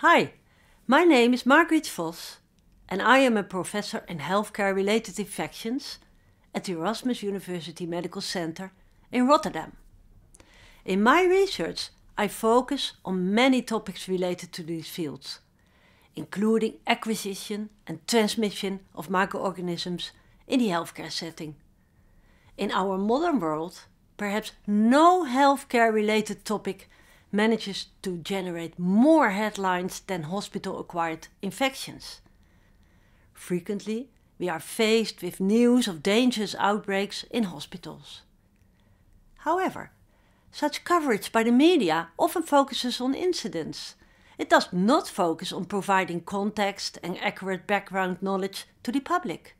Hi, my name is Margriet Vos, and I am a professor in healthcare related infections at the Erasmus University Medical Center in Rotterdam. In my research, I focus on many topics related to these fields, including acquisition and transmission of microorganisms in the healthcare setting. In our modern world, perhaps no healthcare related topic manages to generate more headlines than hospital acquired infections. Frequently, we are faced with news of dangerous outbreaks in hospitals. However, such coverage by the media often focuses on incidents. It does not focus on providing context and accurate background knowledge to the public.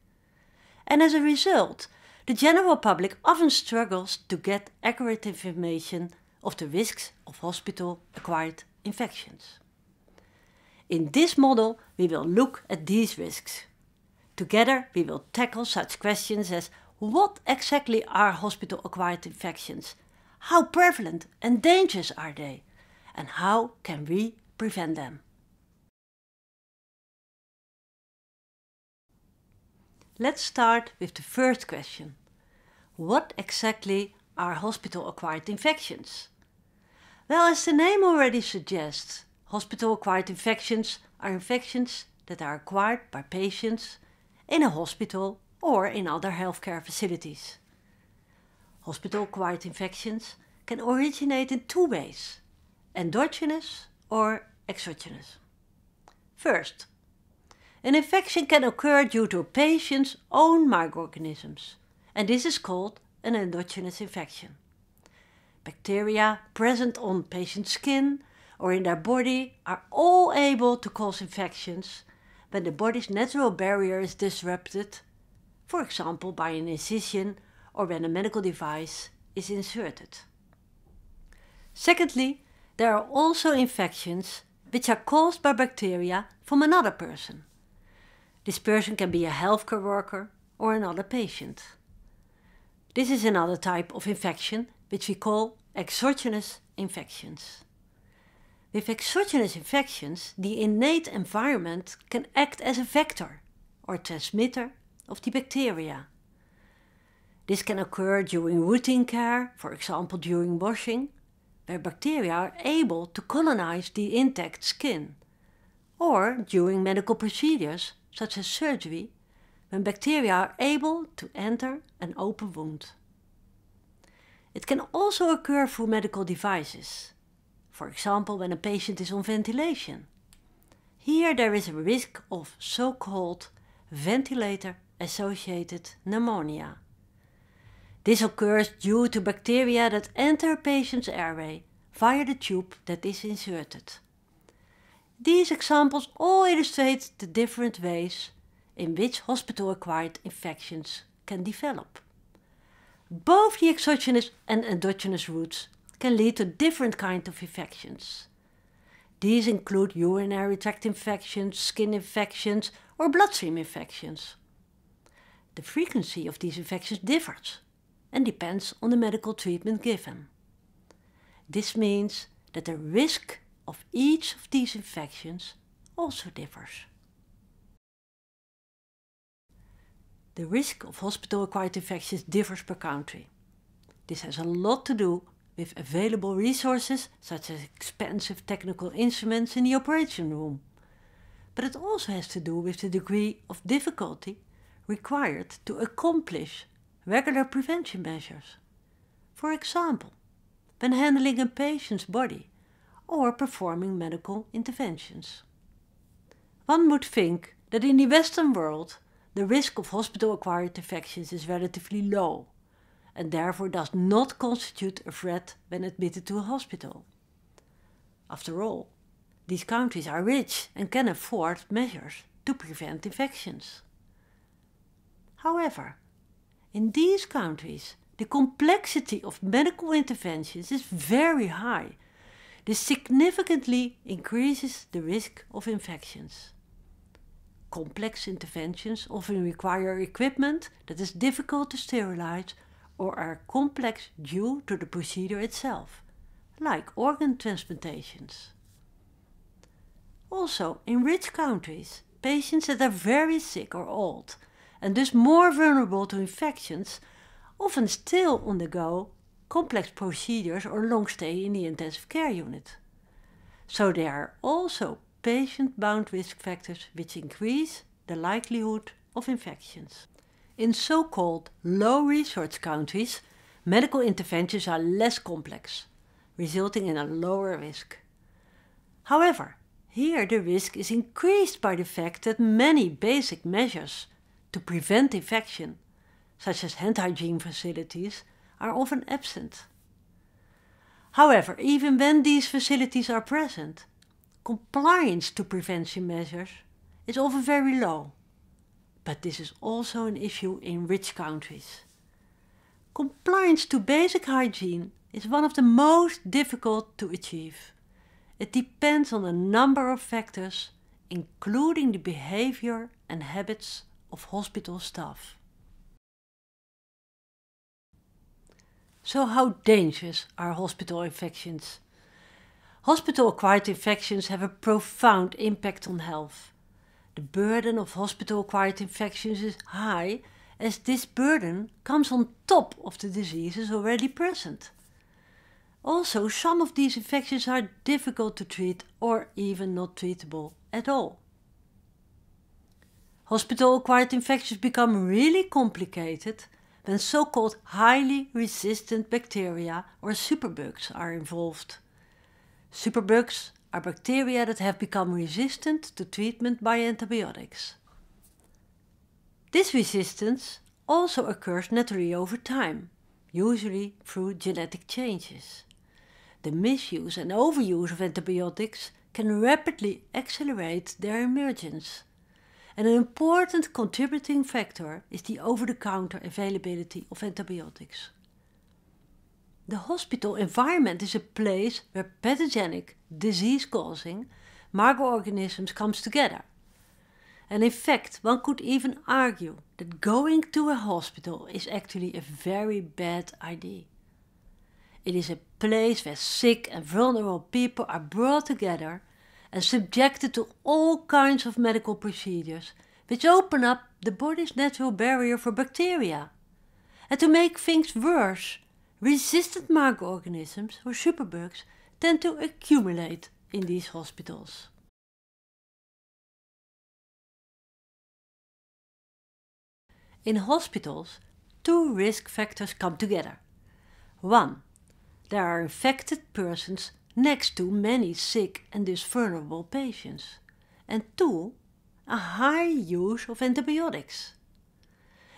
And as a result, the general public often struggles to get accurate information of the risks of hospital acquired infections. In this model, we will look at these risks. Together, we will tackle such questions as what exactly are hospital acquired infections? How prevalent and dangerous are they? And how can we prevent them? Let's start with the first question. What exactly are hospital acquired infections. Well, as the name already suggests, hospital acquired infections are infections that are acquired by patients in a hospital or in other healthcare facilities. Hospital acquired infections can originate in two ways endogenous or exogenous. First, an infection can occur due to a patient's own microorganisms, and this is called an endogenous infection. Bacteria present on patient's skin or in their body are all able to cause infections when the body's natural barrier is disrupted, for example by an incision or when a medical device is inserted. Secondly, there are also infections which are caused by bacteria from another person. This person can be a healthcare worker or another patient. This is another type of infection which we call exogenous infections. With exogenous infections, the innate environment can act as a vector or transmitter of the bacteria. This can occur during routine care, for example during washing, where bacteria are able to colonize the intact skin, or during medical procedures such as surgery when bacteria are able to enter an open wound. It can also occur through medical devices, for example when a patient is on ventilation. Here there is a risk of so-called ventilator-associated pneumonia. This occurs due to bacteria that enter a patient's airway via the tube that is inserted. These examples all illustrate the different ways in which hospital acquired infections can develop. Both the exogenous and endogenous routes can lead to different kinds of infections. These include urinary tract infections, skin infections, or bloodstream infections. The frequency of these infections differs and depends on the medical treatment given. This means that the risk of each of these infections also differs. The risk of hospital acquired infections differs per country. This has a lot to do with available resources such as expensive technical instruments in the operation room. But it also has to do with the degree of difficulty required to accomplish regular prevention measures. For example, when handling a patient's body or performing medical interventions. One would think that in the Western world, the risk of hospital acquired infections is relatively low and therefore does not constitute a threat when admitted to a hospital. After all, these countries are rich and can afford measures to prevent infections. However, in these countries, the complexity of medical interventions is very high. This significantly increases the risk of infections complex interventions often require equipment that is difficult to sterilize or are complex due to the procedure itself, like organ transplantations. Also, in rich countries, patients that are very sick or old and thus more vulnerable to infections often still undergo complex procedures or long stay in the intensive care unit. So they are also patient bound risk factors which increase the likelihood of infections. In so called low resource countries, medical interventions are less complex, resulting in a lower risk. However, here the risk is increased by the fact that many basic measures to prevent infection, such as hand hygiene facilities, are often absent. However, even when these facilities are present, compliance to prevention measures is often very low. But this is also an issue in rich countries. Compliance to basic hygiene is one of the most difficult to achieve. It depends on a number of factors, including the behavior and habits of hospital staff. So, how dangerous are hospital infections? Hospital acquired infections have a profound impact on health. The burden of hospital acquired infections is high, as this burden comes on top of the diseases already present. Also, some of these infections are difficult to treat or even not treatable at all. Hospital acquired infections become really complicated when so called highly resistant bacteria or superbugs are involved. Superbugs are bacteria that have become resistant to treatment by antibiotics. This resistance also occurs naturally over time, usually through genetic changes. The misuse and overuse of antibiotics can rapidly accelerate their emergence. And an important contributing factor is the over the counter availability of antibiotics. The hospital environment is a place where pathogenic, disease causing microorganisms comes together. And in fact, one could even argue that going to a hospital is actually a very bad idea. It is a place where sick and vulnerable people are brought together and subjected to all kinds of medical procedures which open up the body's natural barrier for bacteria. And to make things worse, Resistant microorganisms or superbugs tend to accumulate in these hospitals. In hospitals, two risk factors come together. One, there are infected persons next to many sick and discernible patients. And two, a high use of antibiotics.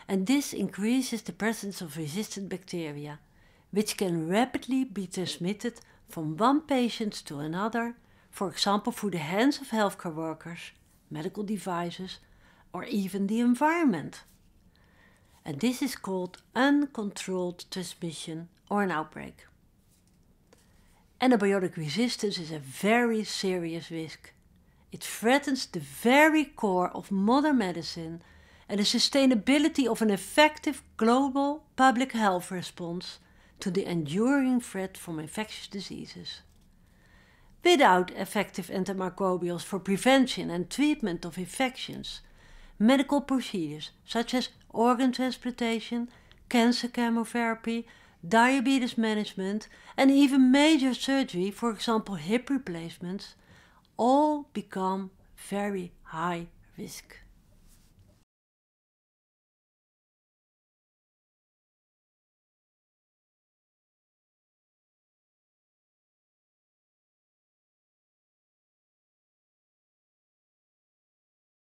And this increases the presence of resistant bacteria which can rapidly be transmitted from one patient to another, for example, through the hands of healthcare workers, medical devices, or even the environment. And this is called uncontrolled transmission or an outbreak. Antibiotic resistance is a very serious risk. It threatens the very core of modern medicine and the sustainability of an effective global public health response to the enduring threat from infectious diseases. Without effective antimicrobials for prevention and treatment of infections, medical procedures such as organ transplantation, cancer chemotherapy, diabetes management, and even major surgery, for example hip replacements, all become very high risk.